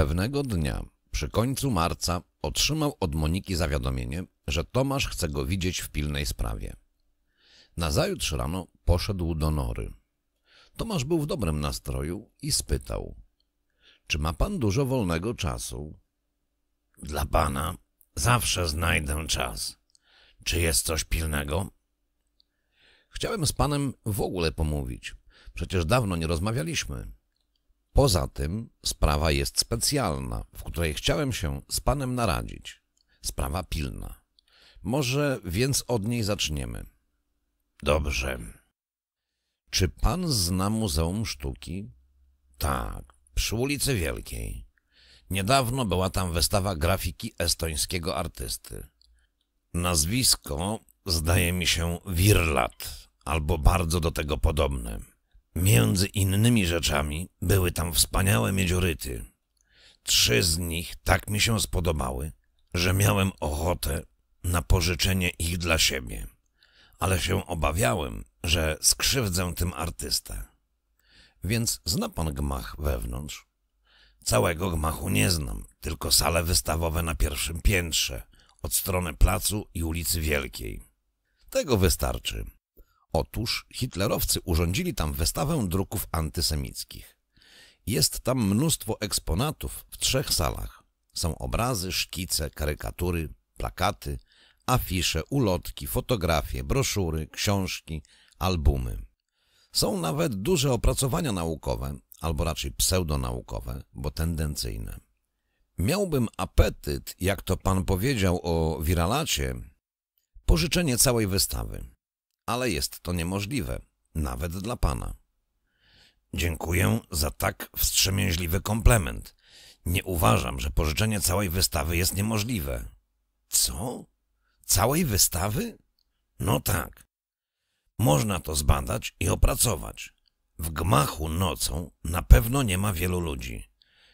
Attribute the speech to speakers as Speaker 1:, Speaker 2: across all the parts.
Speaker 1: Pewnego dnia, przy końcu marca, otrzymał od Moniki zawiadomienie, że Tomasz chce go widzieć w pilnej sprawie. Nazajutrz rano poszedł do Nory. Tomasz był w dobrym nastroju i spytał. Czy ma pan dużo wolnego czasu? Dla pana zawsze znajdę czas. Czy jest coś pilnego? Chciałem z panem w ogóle pomówić. Przecież dawno nie rozmawialiśmy. Poza tym sprawa jest specjalna, w której chciałem się z panem naradzić. Sprawa pilna. Może więc od niej zaczniemy. Dobrze. Czy pan zna Muzeum Sztuki? Tak, przy ulicy Wielkiej. Niedawno była tam wystawa grafiki estońskiego artysty. Nazwisko zdaje mi się Wirlat, albo bardzo do tego podobne. Między innymi rzeczami były tam wspaniałe miedzioryty. Trzy z nich tak mi się spodobały, że miałem ochotę na pożyczenie ich dla siebie, ale się obawiałem, że skrzywdzę tym artystę. Więc zna pan gmach wewnątrz? Całego gmachu nie znam, tylko sale wystawowe na pierwszym piętrze, od strony placu i ulicy Wielkiej. Tego wystarczy. Otóż hitlerowcy urządzili tam wystawę druków antysemickich. Jest tam mnóstwo eksponatów w trzech salach. Są obrazy, szkice, karykatury, plakaty, afisze, ulotki, fotografie, broszury, książki, albumy. Są nawet duże opracowania naukowe, albo raczej pseudonaukowe, bo tendencyjne. Miałbym apetyt, jak to pan powiedział o wiralacie, pożyczenie całej wystawy ale jest to niemożliwe, nawet dla pana. Dziękuję za tak wstrzemięźliwy komplement. Nie uważam, że pożyczenie całej wystawy jest niemożliwe. Co? Całej wystawy? No tak. Można to zbadać i opracować. W gmachu nocą na pewno nie ma wielu ludzi.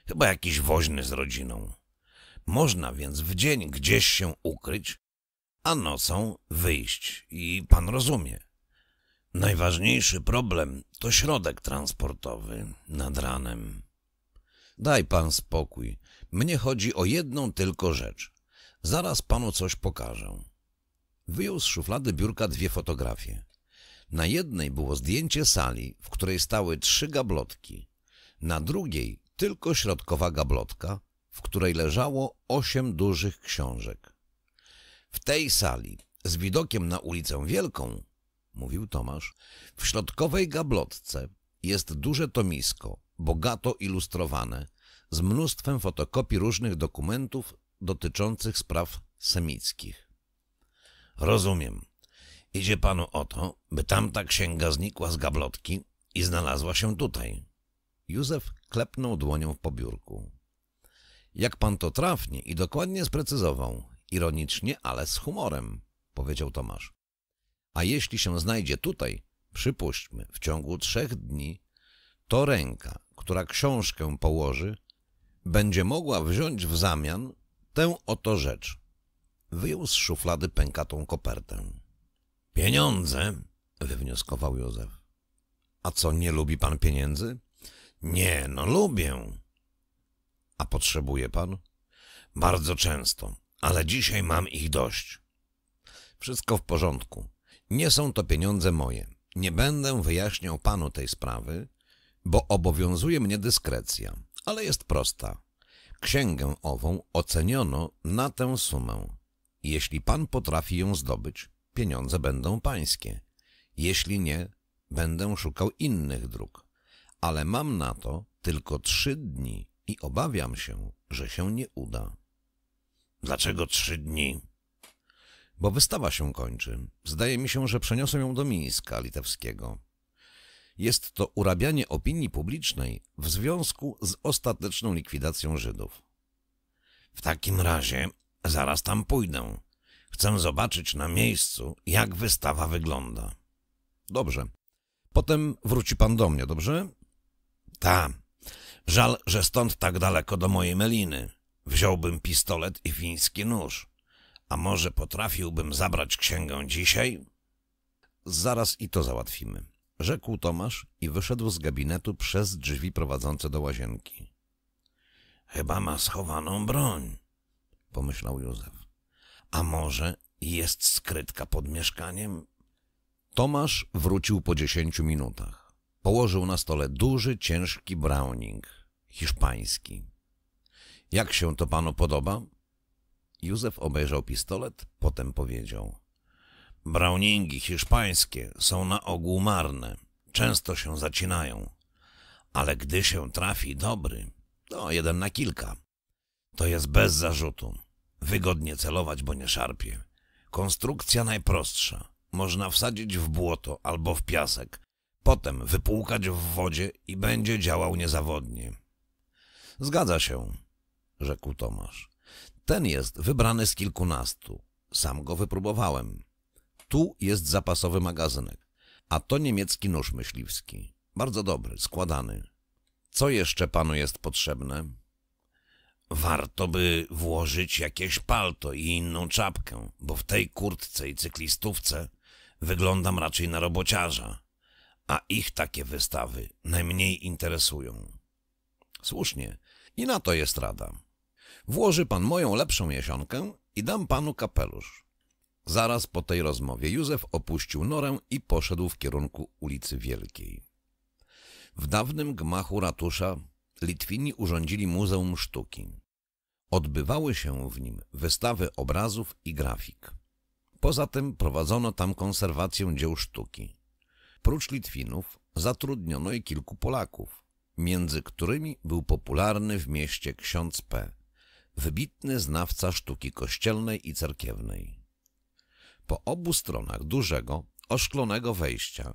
Speaker 1: Chyba jakiś woźny z rodziną. Można więc w dzień gdzieś się ukryć a nocą wyjść. I pan rozumie. Najważniejszy problem to środek transportowy nad ranem. Daj pan spokój. Mnie chodzi o jedną tylko rzecz. Zaraz panu coś pokażę. Wyjął z szuflady biurka dwie fotografie. Na jednej było zdjęcie sali, w której stały trzy gablotki. Na drugiej tylko środkowa gablotka, w której leżało osiem dużych książek. W tej sali, z widokiem na ulicę Wielką, mówił Tomasz, w środkowej gablotce jest duże tomisko, bogato ilustrowane, z mnóstwem fotokopii różnych dokumentów dotyczących spraw semickich. Rozumiem. Idzie panu o to, by tamta księga znikła z gablotki i znalazła się tutaj. Józef klepnął dłonią w pobiórku. Jak pan to trafnie i dokładnie sprecyzował, Ironicznie, ale z humorem, powiedział Tomasz. A jeśli się znajdzie tutaj, przypuśćmy, w ciągu trzech dni, to ręka, która książkę położy, będzie mogła wziąć w zamian tę oto rzecz. Wyjął z szuflady pękatą kopertę. Pieniądze, wywnioskował Józef. A co, nie lubi pan pieniędzy? Nie, no lubię. A potrzebuje pan? Bardzo często ale dzisiaj mam ich dość. Wszystko w porządku. Nie są to pieniądze moje. Nie będę wyjaśniał panu tej sprawy, bo obowiązuje mnie dyskrecja, ale jest prosta. Księgę ową oceniono na tę sumę. Jeśli pan potrafi ją zdobyć, pieniądze będą pańskie. Jeśli nie, będę szukał innych dróg. Ale mam na to tylko trzy dni i obawiam się, że się nie uda. Dlaczego trzy dni? Bo wystawa się kończy. Zdaje mi się, że przeniosą ją do Mińska Litewskiego. Jest to urabianie opinii publicznej w związku z ostateczną likwidacją Żydów. W takim razie zaraz tam pójdę. Chcę zobaczyć na miejscu, jak wystawa wygląda. Dobrze. Potem wróci pan do mnie, dobrze? Ta. Żal, że stąd tak daleko do mojej Meliny. Wziąłbym pistolet i fiński nóż. A może potrafiłbym zabrać księgę dzisiaj? Zaraz i to załatwimy, rzekł Tomasz i wyszedł z gabinetu przez drzwi prowadzące do łazienki. Chyba ma schowaną broń, pomyślał Józef. A może jest skrytka pod mieszkaniem? Tomasz wrócił po dziesięciu minutach. Położył na stole duży, ciężki browning, hiszpański. Jak się to panu podoba? Józef obejrzał pistolet, potem powiedział. Browningi hiszpańskie są na ogół marne, często się zacinają, ale gdy się trafi dobry, to jeden na kilka. To jest bez zarzutu. Wygodnie celować, bo nie szarpie. Konstrukcja najprostsza. Można wsadzić w błoto albo w piasek, potem wypłukać w wodzie i będzie działał niezawodnie. Zgadza się rzekł Tomasz. Ten jest wybrany z kilkunastu. Sam go wypróbowałem. Tu jest zapasowy magazynek, a to niemiecki nóż myśliwski. Bardzo dobry, składany. Co jeszcze panu jest potrzebne? Warto by włożyć jakieś palto i inną czapkę, bo w tej kurtce i cyklistówce wyglądam raczej na robociarza, a ich takie wystawy najmniej interesują. Słusznie, i na to jest rada. Włoży pan moją lepszą jesionkę i dam panu kapelusz. Zaraz po tej rozmowie Józef opuścił norę i poszedł w kierunku ulicy Wielkiej. W dawnym gmachu ratusza Litwini urządzili Muzeum Sztuki. Odbywały się w nim wystawy obrazów i grafik. Poza tym prowadzono tam konserwację dzieł sztuki. Prócz Litwinów zatrudniono i kilku Polaków, między którymi był popularny w mieście ksiądz P., wybitny znawca sztuki kościelnej i cerkiewnej. Po obu stronach dużego, oszklonego wejścia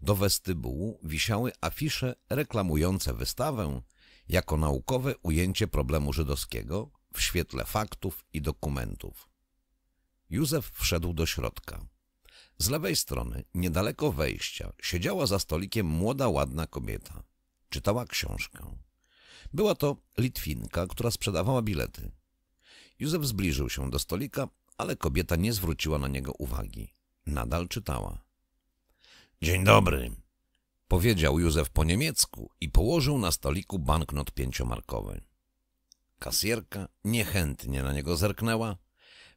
Speaker 1: do westybułu wisiały afisze reklamujące wystawę jako naukowe ujęcie problemu żydowskiego w świetle faktów i dokumentów. Józef wszedł do środka. Z lewej strony, niedaleko wejścia, siedziała za stolikiem młoda, ładna kobieta. Czytała książkę. Była to Litwinka, która sprzedawała bilety. Józef zbliżył się do stolika, ale kobieta nie zwróciła na niego uwagi. Nadal czytała. Dzień dobry, powiedział Józef po niemiecku i położył na stoliku banknot pięciomarkowy. Kasjerka niechętnie na niego zerknęła,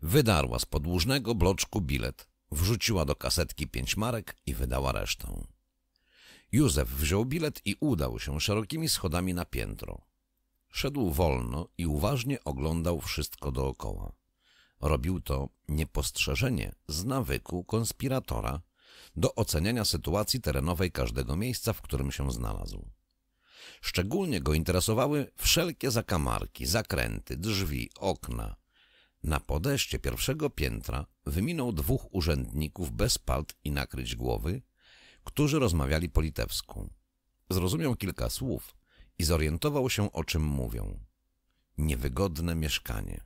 Speaker 1: wydarła z podłużnego bloczku bilet, wrzuciła do kasetki pięć marek i wydała resztę. Józef wziął bilet i udał się szerokimi schodami na piętro. Szedł wolno i uważnie oglądał wszystko dookoła. Robił to niepostrzeżenie z nawyku konspiratora do oceniania sytuacji terenowej każdego miejsca, w którym się znalazł. Szczególnie go interesowały wszelkie zakamarki, zakręty, drzwi, okna. Na podejście pierwszego piętra wyminął dwóch urzędników bez palt i nakryć głowy, którzy rozmawiali po litewsku. Zrozumiał kilka słów i zorientował się, o czym mówią. Niewygodne mieszkanie.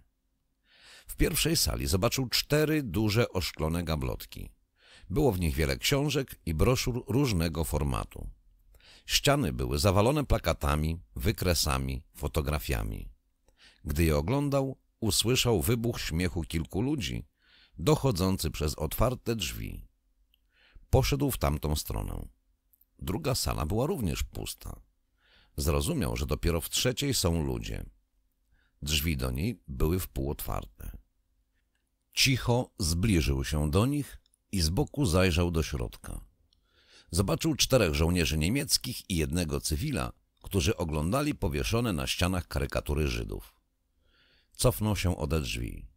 Speaker 1: W pierwszej sali zobaczył cztery duże oszklone gablotki. Było w nich wiele książek i broszur różnego formatu. Ściany były zawalone plakatami, wykresami, fotografiami. Gdy je oglądał, usłyszał wybuch śmiechu kilku ludzi, dochodzący przez otwarte drzwi. Poszedł w tamtą stronę. Druga sala była również pusta. Zrozumiał, że dopiero w trzeciej są ludzie. Drzwi do niej były wpół otwarte. Cicho zbliżył się do nich i z boku zajrzał do środka. Zobaczył czterech żołnierzy niemieckich i jednego cywila, którzy oglądali powieszone na ścianach karykatury Żydów. Cofnął się ode drzwi.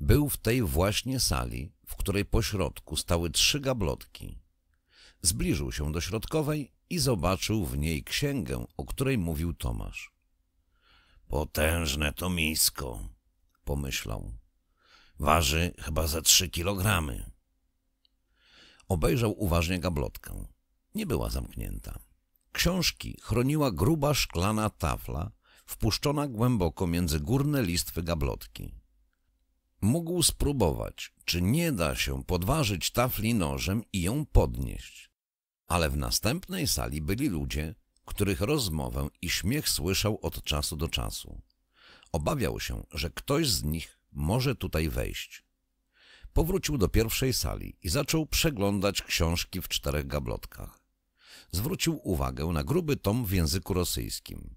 Speaker 1: Był w tej właśnie sali, w której po środku stały trzy gablotki. Zbliżył się do środkowej i zobaczył w niej księgę, o której mówił Tomasz. Potężne to misko, pomyślał. Waży chyba ze trzy kilogramy. Obejrzał uważnie gablotkę. Nie była zamknięta. Książki chroniła gruba szklana tafla, wpuszczona głęboko między górne listwy gablotki. Mógł spróbować, czy nie da się podważyć tafli nożem i ją podnieść. Ale w następnej sali byli ludzie, których rozmowę i śmiech słyszał od czasu do czasu. Obawiał się, że ktoś z nich może tutaj wejść. Powrócił do pierwszej sali i zaczął przeglądać książki w czterech gablotkach. Zwrócił uwagę na gruby tom w języku rosyjskim.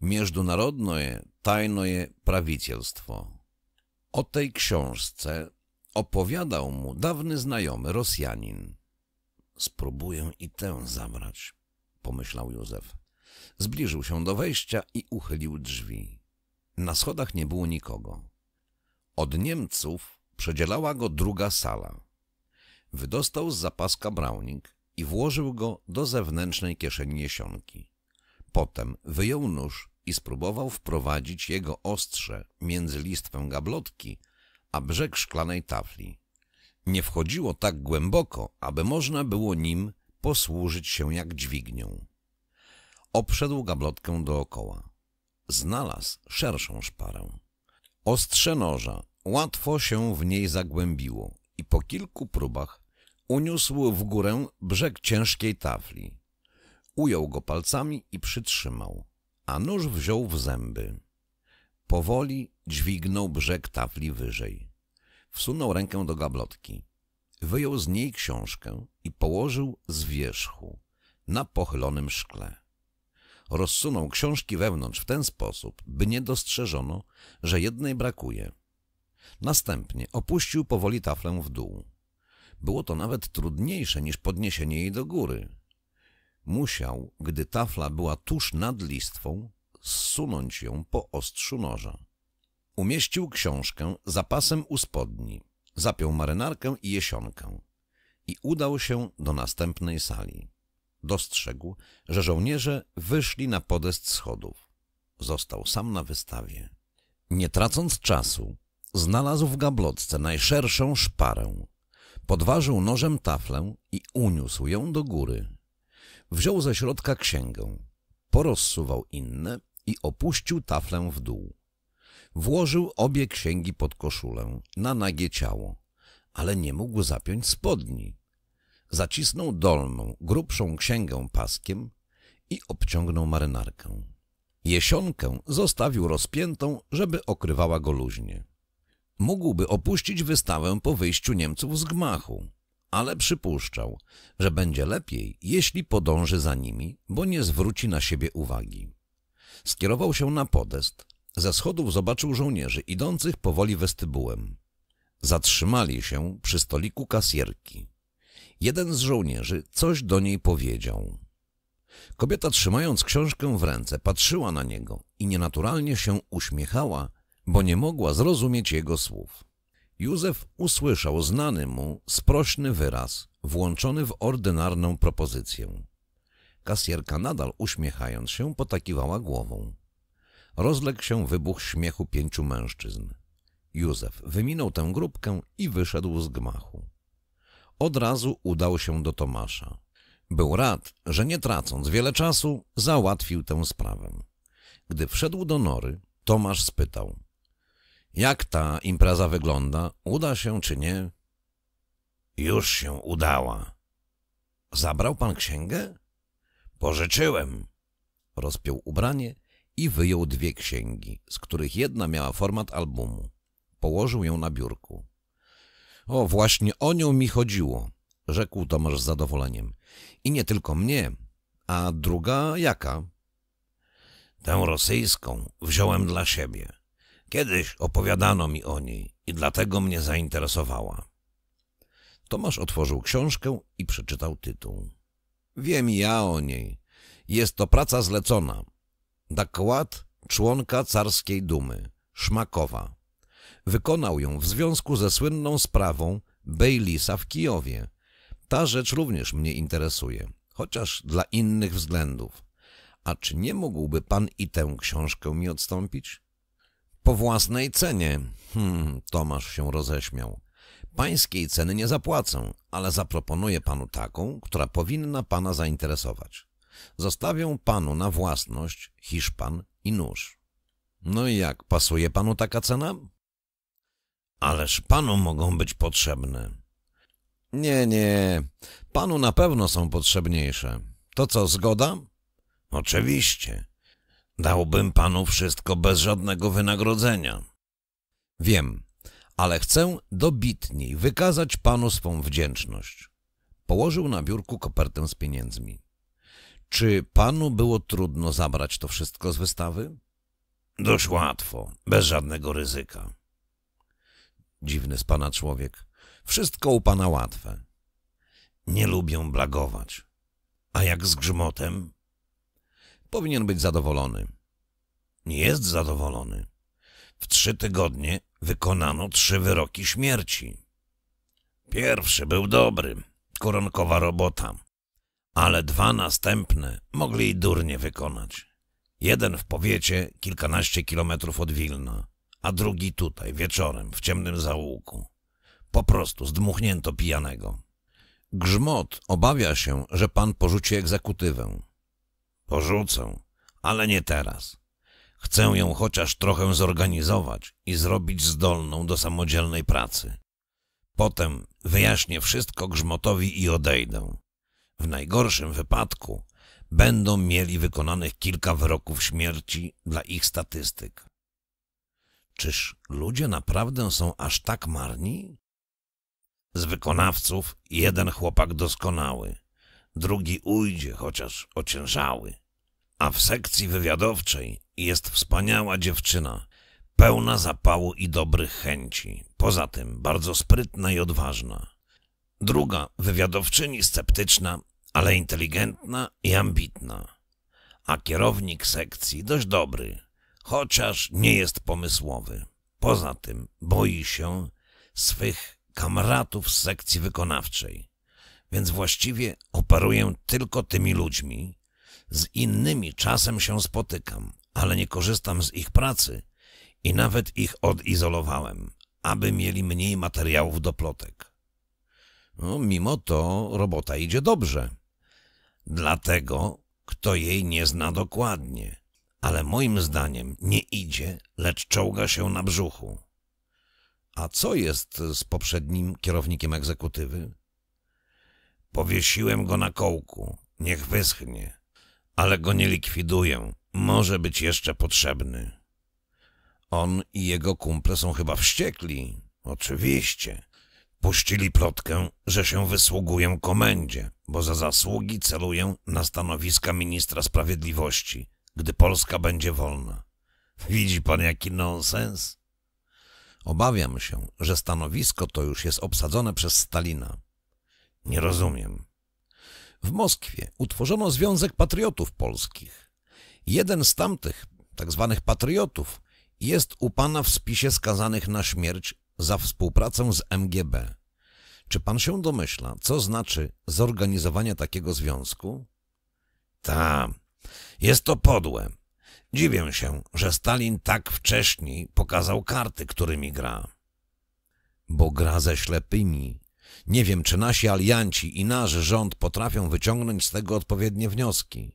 Speaker 1: Międzynarodne tajne prawicielstwo o tej książce opowiadał mu dawny znajomy Rosjanin. Spróbuję i tę zabrać, pomyślał Józef. Zbliżył się do wejścia i uchylił drzwi. Na schodach nie było nikogo. Od Niemców przedzielała go druga sala. Wydostał z zapaska browning i włożył go do zewnętrznej kieszeni jesionki. Potem wyjął nóż i spróbował wprowadzić jego ostrze między listwę gablotki a brzeg szklanej tafli. Nie wchodziło tak głęboko, aby można było nim posłużyć się jak dźwignią. Obszedł gablotkę dookoła. Znalazł szerszą szparę. Ostrze noża łatwo się w niej zagłębiło i po kilku próbach uniósł w górę brzeg ciężkiej tafli. Ujął go palcami i przytrzymał, a nóż wziął w zęby. Powoli dźwignął brzeg tafli wyżej. Wsunął rękę do gablotki. Wyjął z niej książkę i położył z wierzchu, na pochylonym szkle. Rozsunął książki wewnątrz w ten sposób, by nie dostrzeżono, że jednej brakuje. Następnie opuścił powoli taflę w dół. Było to nawet trudniejsze niż podniesienie jej do góry. Musiał, gdy tafla była tuż nad listwą, zsunąć ją po ostrzu noża. Umieścił książkę zapasem u spodni, zapiął marynarkę i jesionkę i udał się do następnej sali. Dostrzegł, że żołnierze wyszli na podest schodów. Został sam na wystawie. Nie tracąc czasu, znalazł w gablotce najszerszą szparę. Podważył nożem taflę i uniósł ją do góry. Wziął ze środka księgę, porozsuwał inne i opuścił taflę w dół. Włożył obie księgi pod koszulę, na nagie ciało, ale nie mógł zapiąć spodni. Zacisnął dolną, grubszą księgę paskiem i obciągnął marynarkę. Jesionkę zostawił rozpiętą, żeby okrywała go luźnie. Mógłby opuścić wystawę po wyjściu Niemców z gmachu, ale przypuszczał, że będzie lepiej, jeśli podąży za nimi, bo nie zwróci na siebie uwagi. Skierował się na podest. Ze schodów zobaczył żołnierzy idących powoli westybułem. Zatrzymali się przy stoliku kasierki. Jeden z żołnierzy coś do niej powiedział. Kobieta trzymając książkę w ręce patrzyła na niego i nienaturalnie się uśmiechała, bo nie mogła zrozumieć jego słów. Józef usłyszał znany mu sprośny wyraz, włączony w ordynarną propozycję. Kasjerka nadal uśmiechając się potakiwała głową. Rozległ się wybuch śmiechu pięciu mężczyzn. Józef wyminął tę grupkę i wyszedł z gmachu. Od razu udał się do Tomasza. Był rad, że nie tracąc wiele czasu, załatwił tę sprawę. Gdy wszedł do nory, Tomasz spytał – jak ta impreza wygląda? Uda się czy nie? Już się udała. Zabrał pan księgę? Pożyczyłem. Rozpiął ubranie i wyjął dwie księgi, z których jedna miała format albumu. Położył ją na biurku. O, właśnie o nią mi chodziło, rzekł Tomasz z zadowoleniem. I nie tylko mnie, a druga jaka? Tę rosyjską wziąłem dla siebie. Kiedyś opowiadano mi o niej i dlatego mnie zainteresowała. Tomasz otworzył książkę i przeczytał tytuł. Wiem ja o niej. Jest to praca zlecona. Dakład członka carskiej dumy, Szmakowa. Wykonał ją w związku ze słynną sprawą Bejlisa w Kijowie. Ta rzecz również mnie interesuje, chociaż dla innych względów. A czy nie mógłby pan i tę książkę mi odstąpić? Po własnej cenie. Hmm, Tomasz się roześmiał. Pańskiej ceny nie zapłacę, ale zaproponuję panu taką, która powinna pana zainteresować. Zostawię panu na własność Hiszpan i nóż. No i jak, pasuje panu taka cena? Ależ panu mogą być potrzebne. Nie, nie, panu na pewno są potrzebniejsze. To co, zgoda? Oczywiście. Dałbym panu wszystko bez żadnego wynagrodzenia. Wiem, ale chcę dobitniej wykazać panu swą wdzięczność. Położył na biurku kopertę z pieniędzmi. Czy panu było trudno zabrać to wszystko z wystawy? Dość łatwo, bez żadnego ryzyka. Dziwny z pana człowiek. Wszystko u pana łatwe. Nie lubię blagować. A jak z grzmotem? Powinien być zadowolony. Nie jest zadowolony. W trzy tygodnie wykonano trzy wyroki śmierci. Pierwszy był dobry, koronkowa robota, ale dwa następne mogli i durnie wykonać. Jeden w powiecie, kilkanaście kilometrów od Wilna, a drugi tutaj, wieczorem, w ciemnym zaułku. Po prostu zdmuchnięto pijanego. Grzmot obawia się, że pan porzuci egzekutywę. Porzucę, ale nie teraz. Chcę ją chociaż trochę zorganizować i zrobić zdolną do samodzielnej pracy. Potem wyjaśnię wszystko Grzmotowi i odejdę. W najgorszym wypadku będą mieli wykonanych kilka wyroków śmierci dla ich statystyk. Czyż ludzie naprawdę są aż tak marni? Z wykonawców jeden chłopak doskonały drugi ujdzie, chociaż ociężały. A w sekcji wywiadowczej jest wspaniała dziewczyna, pełna zapału i dobrych chęci, poza tym bardzo sprytna i odważna. Druga wywiadowczyni sceptyczna, ale inteligentna i ambitna. A kierownik sekcji dość dobry, chociaż nie jest pomysłowy. Poza tym boi się swych kamratów z sekcji wykonawczej więc właściwie operuję tylko tymi ludźmi. Z innymi czasem się spotykam, ale nie korzystam z ich pracy i nawet ich odizolowałem, aby mieli mniej materiałów do plotek. No, mimo to robota idzie dobrze. Dlatego, kto jej nie zna dokładnie, ale moim zdaniem nie idzie, lecz czołga się na brzuchu. A co jest z poprzednim kierownikiem egzekutywy? Powiesiłem go na kołku. Niech wyschnie. Ale go nie likwiduję. Może być jeszcze potrzebny. On i jego kumple są chyba wściekli. Oczywiście. Puścili plotkę, że się wysługuję komendzie, bo za zasługi celuję na stanowiska ministra sprawiedliwości, gdy Polska będzie wolna. Widzi pan jaki nonsens? Obawiam się, że stanowisko to już jest obsadzone przez Stalina. Nie rozumiem. W Moskwie utworzono Związek Patriotów Polskich. Jeden z tamtych, tak zwanych patriotów, jest u pana w spisie skazanych na śmierć za współpracę z MGB. Czy pan się domyśla, co znaczy zorganizowanie takiego związku? Ta, jest to podłe. Dziwię się, że Stalin tak wcześniej pokazał karty, którymi gra. Bo gra ze ślepymi, nie wiem, czy nasi alianci i nasz rząd potrafią wyciągnąć z tego odpowiednie wnioski.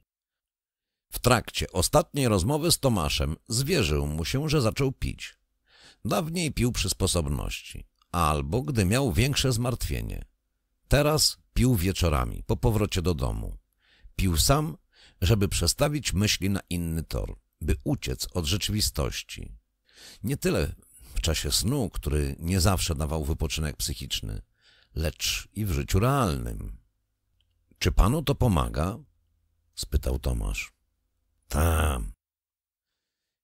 Speaker 1: W trakcie ostatniej rozmowy z Tomaszem zwierzył mu się, że zaczął pić. Dawniej pił przy sposobności, albo gdy miał większe zmartwienie. Teraz pił wieczorami, po powrocie do domu. Pił sam, żeby przestawić myśli na inny tor, by uciec od rzeczywistości. Nie tyle w czasie snu, który nie zawsze dawał wypoczynek psychiczny, lecz i w życiu realnym. Czy panu to pomaga? spytał Tomasz. Tam.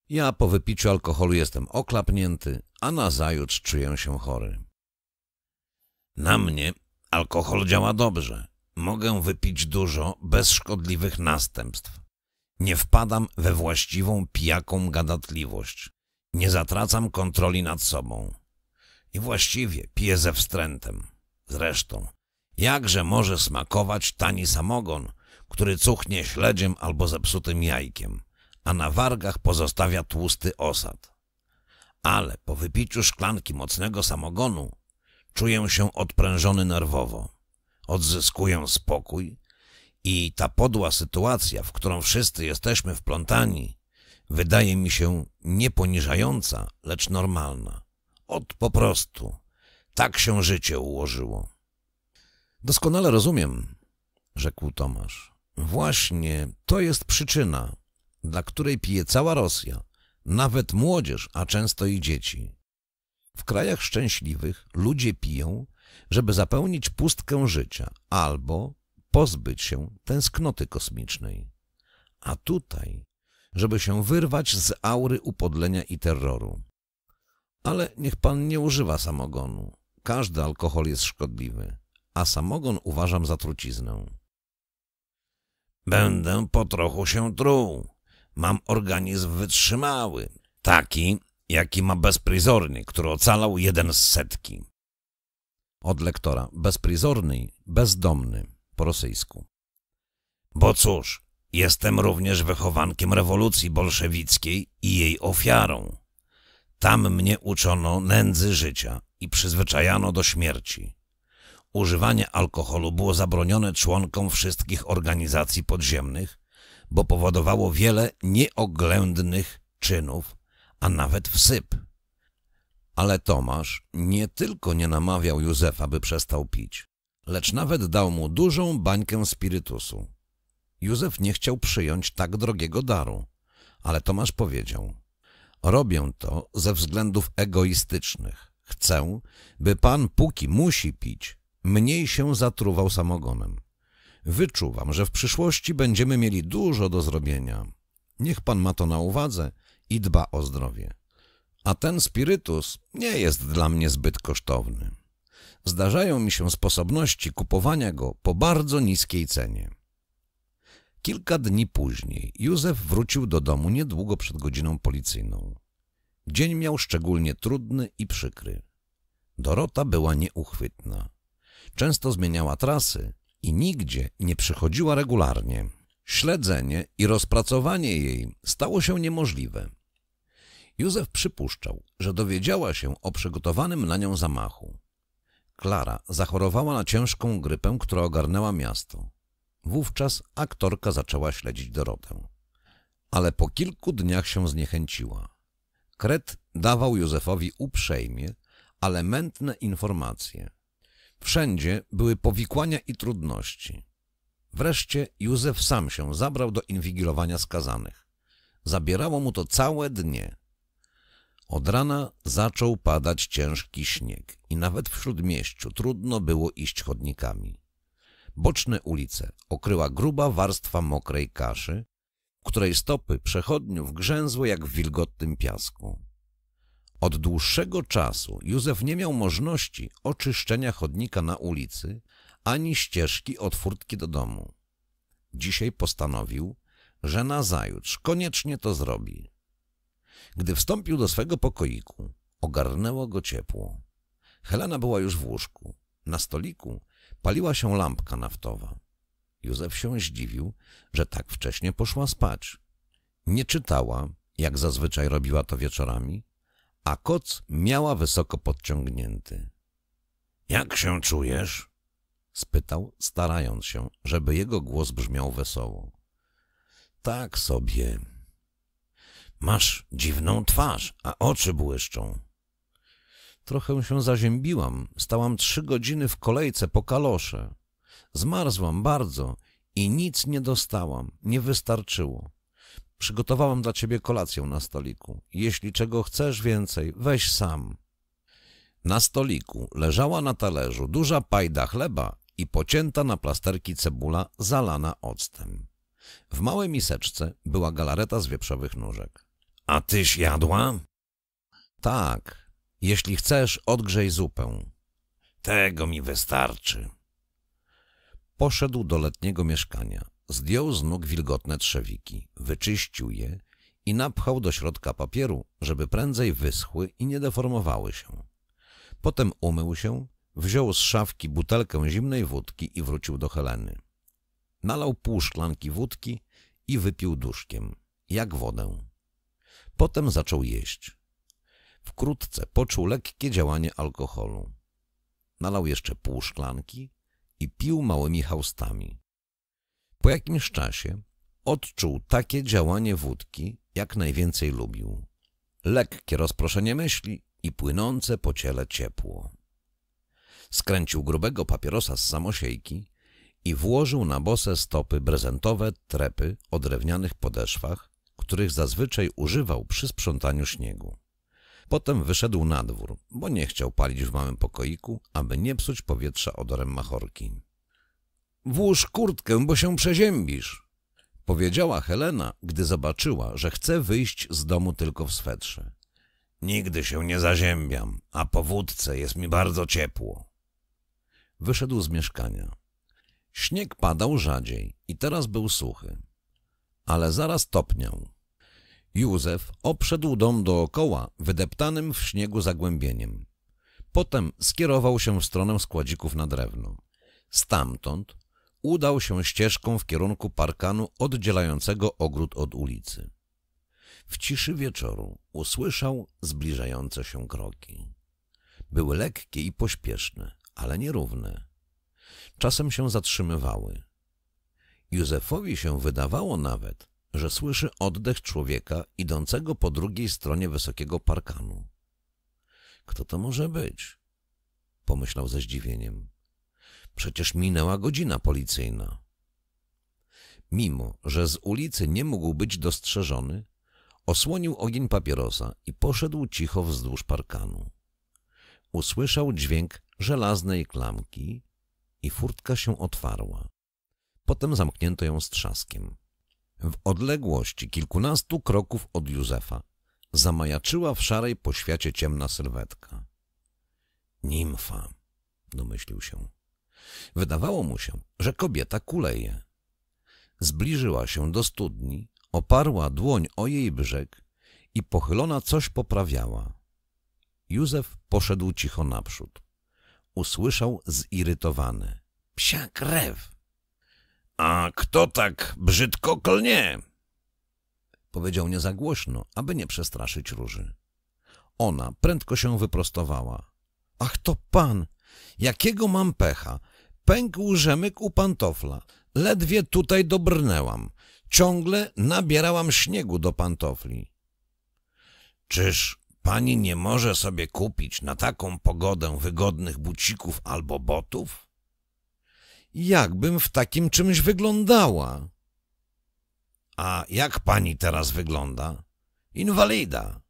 Speaker 1: Ja po wypiciu alkoholu jestem oklapnięty, a nazajutrz czuję się chory.
Speaker 2: Na mnie alkohol działa
Speaker 1: dobrze. Mogę wypić dużo bez szkodliwych następstw. Nie wpadam we właściwą pijaką gadatliwość. Nie zatracam kontroli nad sobą. I właściwie piję ze wstrętem. Zresztą, jakże może smakować tani samogon, który cuchnie śledziem albo zepsutym jajkiem, a na wargach pozostawia tłusty osad. Ale po wypiciu szklanki mocnego samogonu czuję się odprężony nerwowo. Odzyskuję spokój i ta podła sytuacja, w którą wszyscy jesteśmy wplątani, wydaje mi się nieponiżająca, lecz normalna. Od po prostu – tak się życie ułożyło. Doskonale rozumiem, rzekł Tomasz. Właśnie to jest przyczyna, dla której pije cała Rosja, nawet młodzież, a często i dzieci. W krajach szczęśliwych ludzie piją, żeby zapełnić pustkę życia albo pozbyć się tęsknoty kosmicznej. A tutaj, żeby się wyrwać z aury upodlenia i terroru. Ale niech pan nie używa samogonu. Każdy alkohol jest szkodliwy, a samogon uważam za truciznę. Będę po trochu się truł. Mam organizm wytrzymały, taki, jaki ma bezpryzorny, który ocalał jeden z setki. Od lektora bezpryzorny, bezdomny po rosyjsku. Bo cóż, jestem również wychowankiem rewolucji bolszewickiej i jej ofiarą. Tam mnie uczono nędzy życia, i przyzwyczajano do śmierci. Używanie alkoholu było zabronione członkom wszystkich organizacji podziemnych, bo powodowało wiele nieoględnych czynów, a nawet wsyp. Ale Tomasz nie tylko nie namawiał Józefa, by przestał pić, lecz nawet dał mu dużą bańkę spirytusu. Józef nie chciał przyjąć tak drogiego daru, ale Tomasz powiedział – robię to ze względów egoistycznych. Chcę, by pan, póki musi pić, mniej się zatruwał samogonem. Wyczuwam, że w przyszłości będziemy mieli dużo do zrobienia. Niech pan ma to na uwadze i dba o zdrowie. A ten spirytus nie jest dla mnie zbyt kosztowny. Zdarzają mi się sposobności kupowania go po bardzo niskiej cenie. Kilka dni później Józef wrócił do domu niedługo przed godziną policyjną. Dzień miał szczególnie trudny i przykry. Dorota była nieuchwytna. Często zmieniała trasy i nigdzie nie przychodziła regularnie. Śledzenie i rozpracowanie jej stało się niemożliwe. Józef przypuszczał, że dowiedziała się o przygotowanym na nią zamachu. Klara zachorowała na ciężką grypę, która ogarnęła miasto. Wówczas aktorka zaczęła śledzić Dorotę. Ale po kilku dniach się zniechęciła. Kret dawał Józefowi uprzejmie, ale mętne informacje. Wszędzie były powikłania i trudności. Wreszcie Józef sam się zabrał do inwigilowania skazanych. Zabierało mu to całe dnie. Od rana zaczął padać ciężki śnieg i nawet w śródmieściu trudno było iść chodnikami. Boczne ulice okryła gruba warstwa mokrej kaszy, której stopy przechodniów grzęzły jak w wilgotnym piasku. Od dłuższego czasu Józef nie miał możliwości oczyszczenia chodnika na ulicy ani ścieżki od furtki do domu. Dzisiaj postanowił, że nazajutrz koniecznie to zrobi. Gdy wstąpił do swego pokoiku, ogarnęło go ciepło. Helena była już w łóżku. Na stoliku paliła się lampka naftowa. Józef się zdziwił, że tak wcześnie poszła spać. Nie czytała, jak zazwyczaj robiła to wieczorami, a koc miała wysoko podciągnięty. Jak się czujesz? spytał, starając się, żeby jego głos brzmiał wesoło. Tak sobie. Masz dziwną twarz, a oczy błyszczą. Trochę się zaziębiłam. Stałam trzy godziny w kolejce po kalosze. Zmarzłam bardzo i nic nie dostałam, nie wystarczyło. Przygotowałam dla ciebie kolację na stoliku. Jeśli czego chcesz więcej, weź sam. Na stoliku leżała na talerzu duża pajda chleba i pocięta na plasterki cebula zalana octem. W małej miseczce była galareta z wieprzowych nóżek. A tyś jadła? Tak. Jeśli chcesz, odgrzej zupę. Tego mi wystarczy. Poszedł do letniego mieszkania, zdjął z nóg wilgotne trzewiki, wyczyścił je i napchał do środka papieru, żeby prędzej wyschły i nie deformowały się. Potem umył się, wziął z szafki butelkę zimnej wódki i wrócił do Heleny. Nalał pół szklanki wódki i wypił duszkiem, jak wodę. Potem zaczął jeść. Wkrótce poczuł lekkie działanie alkoholu. Nalał jeszcze pół szklanki i pił małymi haustami. Po jakimś czasie odczuł takie działanie wódki, jak najwięcej lubił. Lekkie rozproszenie myśli i płynące po ciele ciepło. Skręcił grubego papierosa z samosiejki i włożył na bose stopy prezentowe trepy o drewnianych podeszwach, których zazwyczaj używał przy sprzątaniu śniegu. Potem wyszedł na dwór, bo nie chciał palić w małym pokoiku, aby nie psuć powietrza odorem machorki. Włóż kurtkę, bo się przeziębisz, powiedziała Helena, gdy zobaczyła, że chce wyjść z domu tylko w swetrze. Nigdy się nie zaziębiam, a po wódce jest mi bardzo ciepło. Wyszedł z mieszkania. Śnieg padał rzadziej i teraz był suchy, ale zaraz topniał. Józef obszedł dom dookoła, wydeptanym w śniegu zagłębieniem. Potem skierował się w stronę składzików na drewno. Stamtąd udał się ścieżką w kierunku parkanu oddzielającego ogród od ulicy. W ciszy wieczoru usłyszał zbliżające się kroki. Były lekkie i pośpieszne, ale nierówne. Czasem się zatrzymywały. Józefowi się wydawało nawet, że słyszy oddech człowieka idącego po drugiej stronie wysokiego parkanu. Kto to może być? Pomyślał ze zdziwieniem. Przecież minęła godzina policyjna. Mimo, że z ulicy nie mógł być dostrzeżony, osłonił ogień papierosa i poszedł cicho wzdłuż parkanu. Usłyszał dźwięk żelaznej klamki i furtka się otwarła. Potem zamknięto ją z trzaskiem w odległości kilkunastu kroków od Józefa zamajaczyła w szarej poświacie ciemna sylwetka. Nimfa, domyślił się. Wydawało mu się, że kobieta kuleje. Zbliżyła się do studni, oparła dłoń o jej brzeg i pochylona coś poprawiała. Józef poszedł cicho naprzód. Usłyszał zirytowany. Psia krew! A kto tak brzydko klnie? Powiedział nie za głośno, aby nie przestraszyć róży. Ona prędko się wyprostowała. Ach, to pan! Jakiego mam pecha! Pękł rzemyk u pantofla. Ledwie tutaj dobrnęłam. Ciągle nabierałam śniegu do pantofli. Czyż pani nie może sobie kupić na taką pogodę wygodnych bucików albo botów? jakbym w takim czymś wyglądała. A jak pani teraz wygląda? Inwalida.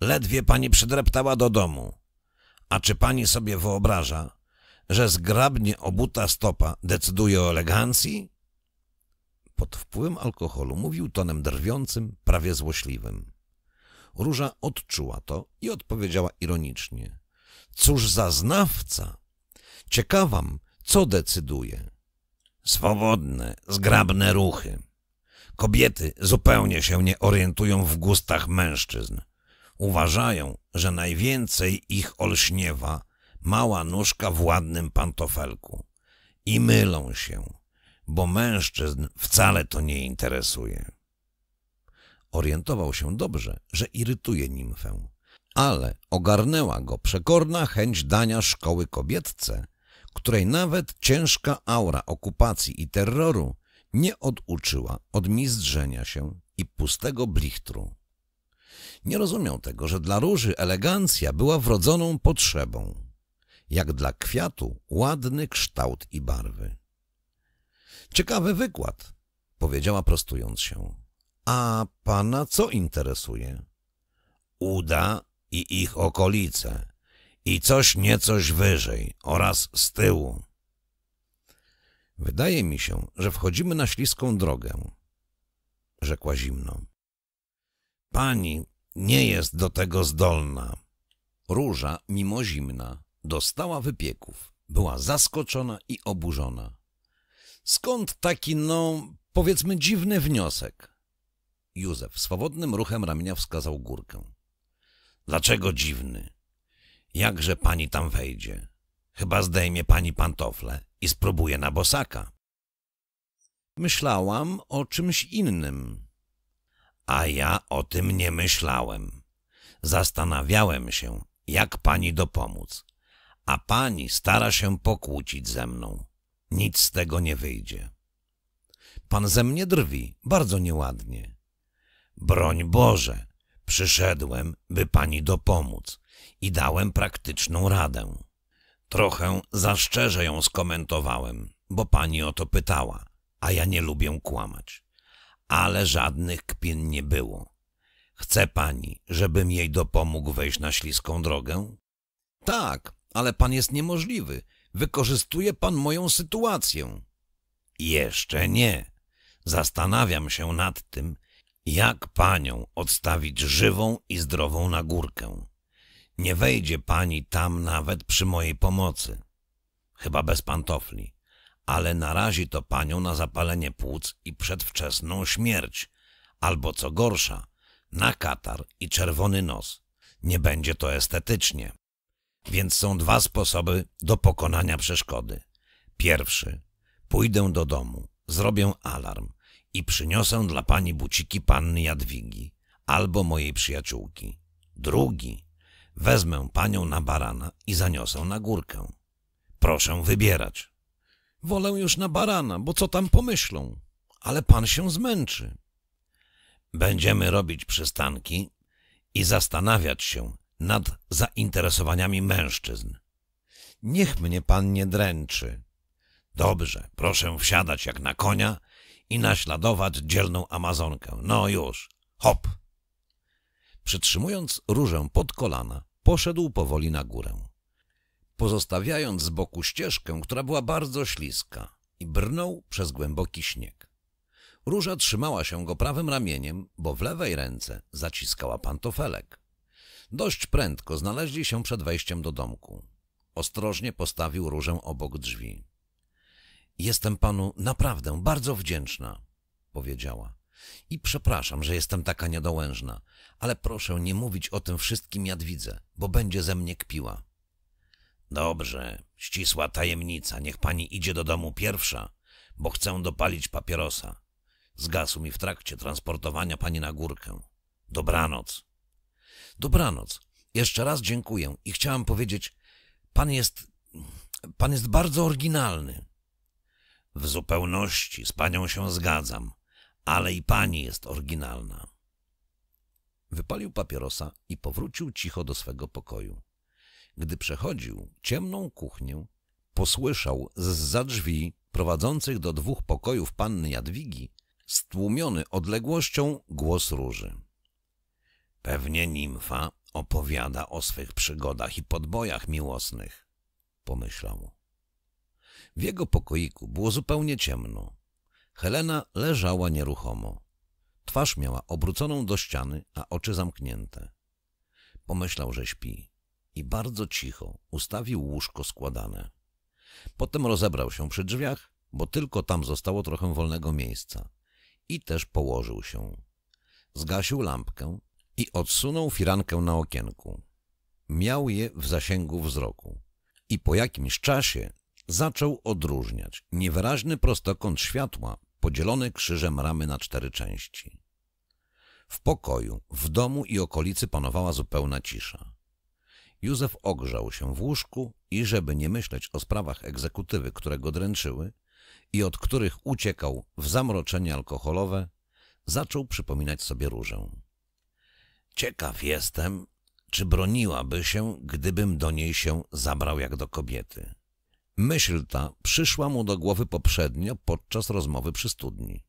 Speaker 1: Ledwie pani przydreptała do domu. A czy pani sobie wyobraża, że zgrabnie obuta stopa decyduje o elegancji? Pod wpływem alkoholu mówił tonem drwiącym, prawie złośliwym. Róża odczuła to i odpowiedziała ironicznie. Cóż za znawca! Ciekawam, co decyduje? Swobodne, zgrabne ruchy. Kobiety zupełnie się nie orientują w gustach mężczyzn. Uważają, że najwięcej ich olśniewa mała nóżka w ładnym pantofelku. I mylą się, bo mężczyzn wcale to nie interesuje. Orientował się dobrze, że irytuje nimfę, ale ogarnęła go przekorna chęć dania szkoły kobietce której nawet ciężka aura okupacji i terroru nie oduczyła od mizdrzenia się i pustego blichtru. Nie rozumiał tego, że dla róży elegancja była wrodzoną potrzebą, jak dla kwiatu ładny kształt i barwy. Ciekawy wykład, powiedziała prostując się. A pana co interesuje? Uda i ich okolice, i coś niecoś wyżej oraz z tyłu. Wydaje mi się, że wchodzimy na śliską drogę, rzekła zimno. Pani nie jest do tego zdolna. Róża, mimo zimna, dostała wypieków. Była zaskoczona i oburzona. Skąd taki, no, powiedzmy, dziwny wniosek? Józef swobodnym ruchem ramienia wskazał górkę. Dlaczego dziwny? Jakże pani tam wejdzie? Chyba zdejmie pani pantofle i spróbuje na bosaka. Myślałam o czymś innym. A ja o tym nie myślałem. Zastanawiałem się, jak pani dopomóc. A pani stara się pokłócić ze mną. Nic z tego nie wyjdzie. Pan ze mnie drwi, bardzo nieładnie. Broń Boże, przyszedłem, by pani dopomóc i dałem praktyczną radę. Trochę za szczerze ją skomentowałem, bo pani o to pytała, a ja nie lubię kłamać. Ale żadnych kpin nie było. Chce pani, żebym jej dopomógł wejść na śliską drogę? Tak, ale pan jest niemożliwy. Wykorzystuje pan moją sytuację. Jeszcze nie. Zastanawiam się nad tym, jak panią odstawić żywą i zdrową na górkę. Nie wejdzie pani tam nawet przy mojej pomocy. Chyba bez pantofli. Ale narazi to panią na zapalenie płuc i przedwczesną śmierć. Albo co gorsza, na katar i czerwony nos. Nie będzie to estetycznie. Więc są dwa sposoby do pokonania przeszkody. Pierwszy. Pójdę do domu, zrobię alarm i przyniosę dla pani buciki panny Jadwigi albo mojej przyjaciółki. Drugi. Wezmę panią na barana i zaniosę na górkę. Proszę wybierać. Wolę już na barana, bo co tam pomyślą? Ale pan się zmęczy. Będziemy robić przystanki i zastanawiać się nad zainteresowaniami mężczyzn. Niech mnie pan nie dręczy. Dobrze, proszę wsiadać jak na konia i naśladować dzielną Amazonkę. No już, hop! Przytrzymując różę pod kolana, poszedł powoli na górę. Pozostawiając z boku ścieżkę, która była bardzo śliska i brnął przez głęboki śnieg. Róża trzymała się go prawym ramieniem, bo w lewej ręce zaciskała pantofelek. Dość prędko znaleźli się przed wejściem do domku. Ostrożnie postawił różę obok drzwi. — Jestem panu naprawdę bardzo wdzięczna — powiedziała. I przepraszam, że jestem taka niedołężna, ale proszę nie mówić o tym wszystkim jadwidze, bo będzie ze mnie kpiła. Dobrze, ścisła tajemnica, niech pani idzie do domu pierwsza, bo chcę dopalić papierosa. Zgasł mi w trakcie transportowania pani na górkę. Dobranoc. Dobranoc. Jeszcze raz dziękuję i chciałam powiedzieć, pan jest... pan jest bardzo oryginalny. W zupełności z panią się zgadzam, ale i pani jest oryginalna. Wypalił papierosa i powrócił cicho do swego pokoju. Gdy przechodził ciemną kuchnię, posłyszał z za drzwi prowadzących do dwóch pokojów panny Jadwigi stłumiony odległością głos róży. Pewnie nimfa opowiada o swych przygodach i podbojach miłosnych, pomyślał. W jego pokoiku było zupełnie ciemno. Helena leżała nieruchomo. Twarz miała obróconą do ściany, a oczy zamknięte. Pomyślał, że śpi i bardzo cicho ustawił łóżko składane. Potem rozebrał się przy drzwiach, bo tylko tam zostało trochę wolnego miejsca. I też położył się. Zgasił lampkę i odsunął firankę na okienku. Miał je w zasięgu wzroku. I po jakimś czasie zaczął odróżniać niewyraźny prostokąt światła podzielony krzyżem ramy na cztery części. W pokoju, w domu i okolicy panowała zupełna cisza. Józef ogrzał się w łóżku i, żeby nie myśleć o sprawach egzekutywy, które go dręczyły i od których uciekał w zamroczenie alkoholowe, zaczął przypominać sobie różę. Ciekaw jestem, czy broniłaby się, gdybym do niej się zabrał jak do kobiety. Myśl ta przyszła mu do głowy poprzednio podczas rozmowy przy studni.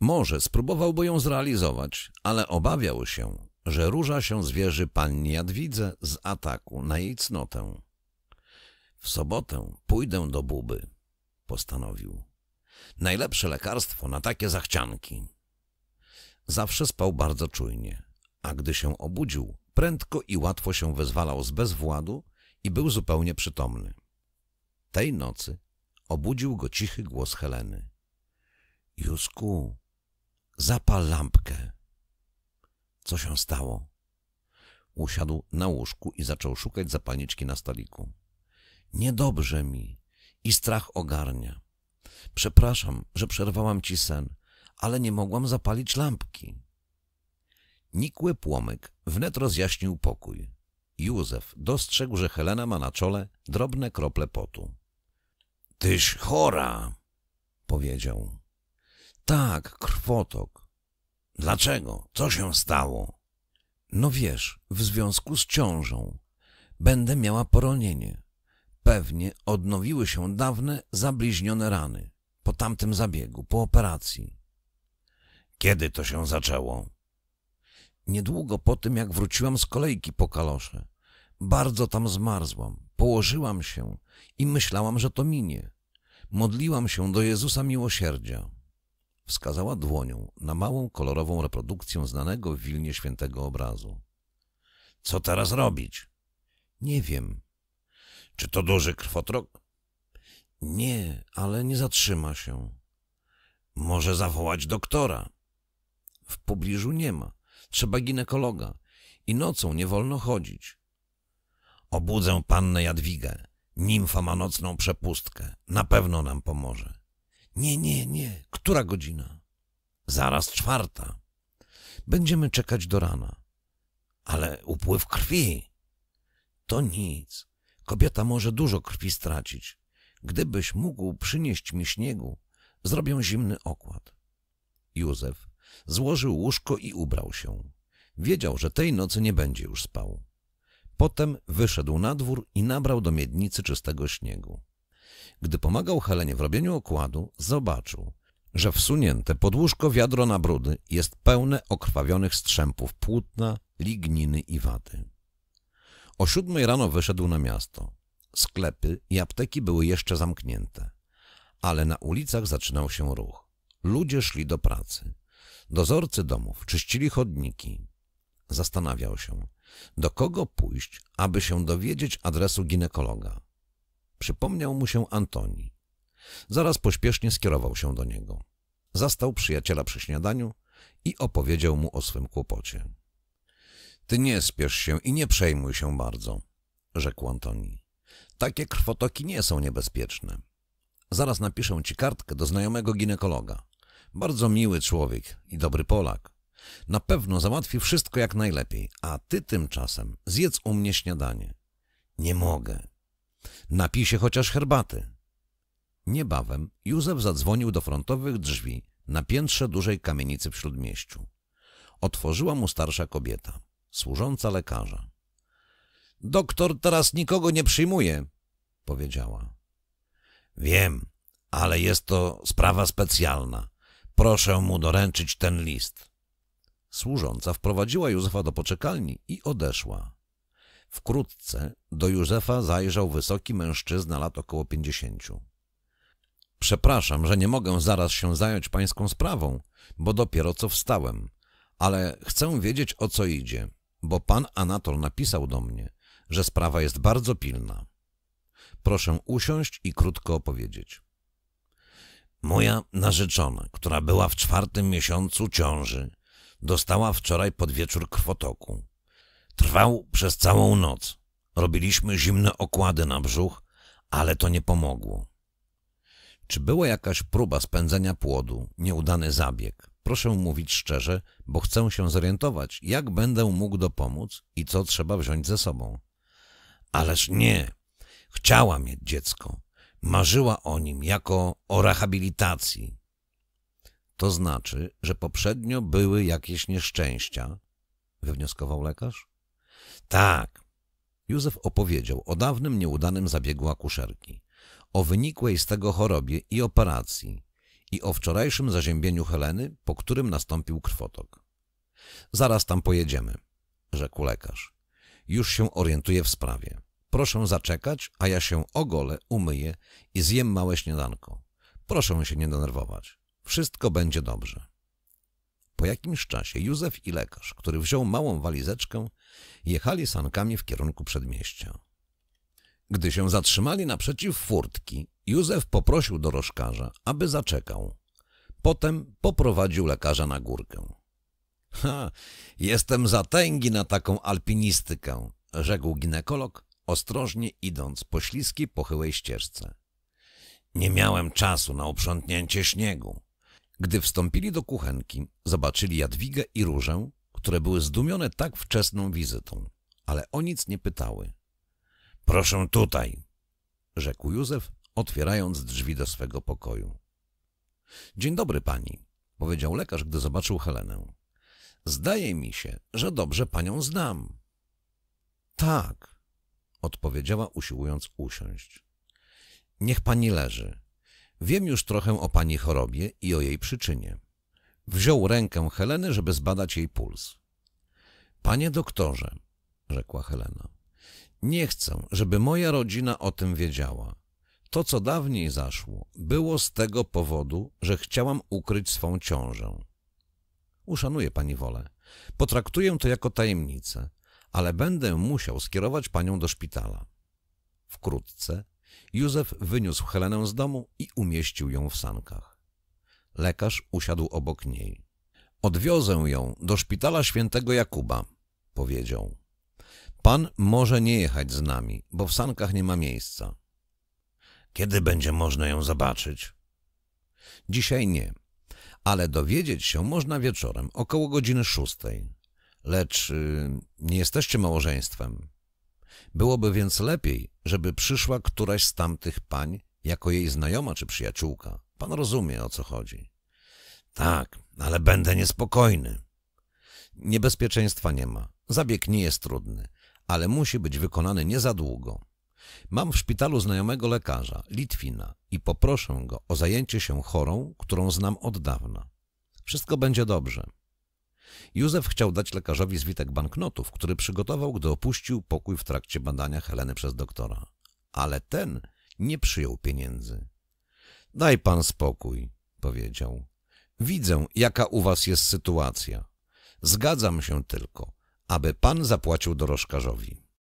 Speaker 1: Może spróbowałby ją zrealizować, ale obawiał się, że róża się zwierzy pani Jadwidze z ataku na jej cnotę. W sobotę pójdę do Buby, postanowił. Najlepsze lekarstwo na takie zachcianki. Zawsze spał bardzo czujnie, a gdy się obudził, prędko i łatwo się wezwalał z bezwładu i był zupełnie przytomny. Tej nocy obudził go cichy głos Heleny. Józku, zapal lampkę. Co się stało? Usiadł na łóżku i zaczął szukać zapalniczki na stoliku. Niedobrze mi i strach ogarnia. Przepraszam, że przerwałam ci sen, ale nie mogłam zapalić lampki. Nikły płomyk wnet rozjaśnił pokój. Józef dostrzegł, że Helena ma na czole drobne krople potu. Tyś chora, powiedział. Tak, krwotok. Dlaczego? Co się stało? No wiesz, w związku z ciążą będę miała poronienie. Pewnie odnowiły się dawne, zabliźnione rany po tamtym zabiegu, po operacji. Kiedy to się zaczęło? Niedługo po tym, jak wróciłam z kolejki po kalosze. Bardzo tam zmarzłam. Położyłam się i myślałam, że to minie. Modliłam się do Jezusa Miłosierdzia. Wskazała dłonią na małą kolorową reprodukcję znanego w Wilnie świętego obrazu. Co teraz robić? Nie wiem. Czy to duży krwotok? Nie, ale nie zatrzyma się. Może zawołać doktora. W pobliżu nie ma. Trzeba ginekologa. I nocą nie wolno chodzić. Obudzę pannę Jadwigę. Nimfa ma nocną przepustkę. Na pewno nam pomoże. Nie, nie, nie. Która godzina? Zaraz czwarta. Będziemy czekać do rana. Ale upływ krwi. To nic. Kobieta może dużo krwi stracić. Gdybyś mógł przynieść mi śniegu, zrobię zimny okład. Józef złożył łóżko i ubrał się. Wiedział, że tej nocy nie będzie już spał. Potem wyszedł na dwór i nabrał do miednicy czystego śniegu. Gdy pomagał Helenie w robieniu okładu, zobaczył, że wsunięte pod łóżko wiadro na brudy jest pełne okrwawionych strzępów płótna, ligniny i wady. O siódmej rano wyszedł na miasto. Sklepy i apteki były jeszcze zamknięte, ale na ulicach zaczynał się ruch. Ludzie szli do pracy. Dozorcy domów czyścili chodniki, Zastanawiał się, do kogo pójść, aby się dowiedzieć adresu ginekologa. Przypomniał mu się Antoni. Zaraz pośpiesznie skierował się do niego. Zastał przyjaciela przy śniadaniu i opowiedział mu o swym kłopocie. — Ty nie spiesz się i nie przejmuj się bardzo — rzekł Antoni. Takie krwotoki nie są niebezpieczne. Zaraz napiszę ci kartkę do znajomego ginekologa. Bardzo miły człowiek i dobry Polak. Na pewno załatwi wszystko jak najlepiej, a ty tymczasem zjedz u mnie śniadanie. Nie mogę. Napij się chociaż herbaty. Niebawem Józef zadzwonił do frontowych drzwi na piętrze dużej kamienicy w Śródmieściu. Otworzyła mu starsza kobieta, służąca lekarza. Doktor teraz nikogo nie przyjmuje, powiedziała. Wiem, ale jest to sprawa specjalna. Proszę mu doręczyć ten list. Służąca wprowadziła Józefa do poczekalni i odeszła. Wkrótce do Józefa zajrzał wysoki mężczyzna lat około pięćdziesięciu. Przepraszam, że nie mogę zaraz się zająć pańską sprawą, bo dopiero co wstałem, ale chcę wiedzieć o co idzie, bo pan Anatol napisał do mnie, że sprawa jest bardzo pilna. Proszę usiąść i krótko opowiedzieć. Moja narzeczona, która była w czwartym miesiącu ciąży, dostała wczoraj pod wieczór krwotoku. Trwał przez całą noc. Robiliśmy zimne okłady na brzuch, ale to nie pomogło. Czy była jakaś próba spędzenia płodu, nieudany zabieg? Proszę mówić szczerze, bo chcę się zorientować, jak będę mógł dopomóc i co trzeba wziąć ze sobą. Ależ nie. Chciała mieć dziecko. Marzyła o nim jako o rehabilitacji. To znaczy, że poprzednio były jakieś nieszczęścia, wywnioskował lekarz. Tak. Józef opowiedział o dawnym nieudanym zabiegu akuszerki, o wynikłej z tego chorobie i operacji i o wczorajszym zaziębieniu Heleny, po którym nastąpił krwotok. Zaraz tam pojedziemy, rzekł lekarz. Już się orientuję w sprawie. Proszę zaczekać, a ja się ogolę, umyję i zjem małe śniadanko. Proszę się nie denerwować. Wszystko będzie dobrze. Po jakimś czasie Józef i lekarz, który wziął małą walizeczkę, jechali sankami w kierunku przedmieścia. Gdy się zatrzymali naprzeciw furtki, Józef poprosił dorożkarza, aby zaczekał. Potem poprowadził lekarza na górkę. Ha, jestem zatęgi na taką alpinistykę, rzekł ginekolog, ostrożnie idąc po śliskiej, pochyłej ścieżce. Nie miałem czasu na uprzątnięcie śniegu. Gdy wstąpili do kuchenki, zobaczyli Jadwigę i Różę, które były zdumione tak wczesną wizytą, ale o nic nie pytały. — Proszę tutaj! — rzekł Józef, otwierając drzwi do swego pokoju. — Dzień dobry pani — powiedział lekarz, gdy zobaczył Helenę. — Zdaje mi się, że dobrze panią znam. — Tak — odpowiedziała, usiłując usiąść. — Niech pani leży — Wiem już trochę o pani chorobie i o jej przyczynie. Wziął rękę Heleny, żeby zbadać jej puls. Panie doktorze, rzekła Helena, nie chcę, żeby moja rodzina o tym wiedziała. To, co dawniej zaszło, było z tego powodu, że chciałam ukryć swą ciążę. Uszanuję pani wolę. Potraktuję to jako tajemnicę, ale będę musiał skierować panią do szpitala. Wkrótce Józef wyniósł Helenę z domu i umieścił ją w sankach. Lekarz usiadł obok niej. Odwiozę ją do szpitala świętego Jakuba, powiedział. Pan może nie jechać z nami, bo w sankach nie ma miejsca. Kiedy będzie można ją zobaczyć? Dzisiaj nie, ale dowiedzieć się można wieczorem, około godziny szóstej. Lecz yy, nie jesteście małżeństwem. Byłoby więc lepiej, żeby przyszła któraś z tamtych pań jako jej znajoma czy przyjaciółka. Pan rozumie, o co chodzi. Tak, ale będę niespokojny. Niebezpieczeństwa nie ma. Zabieg nie jest trudny, ale musi być wykonany nie za długo. Mam w szpitalu znajomego lekarza, Litwina, i poproszę go o zajęcie się chorą, którą znam od dawna. Wszystko będzie dobrze. Józef chciał dać lekarzowi zwitek banknotów, który przygotował, gdy opuścił pokój w trakcie badania Heleny przez doktora. Ale ten nie przyjął pieniędzy. Daj pan spokój, powiedział. Widzę, jaka u was jest sytuacja. Zgadzam się tylko, aby pan zapłacił dorożkarzowi.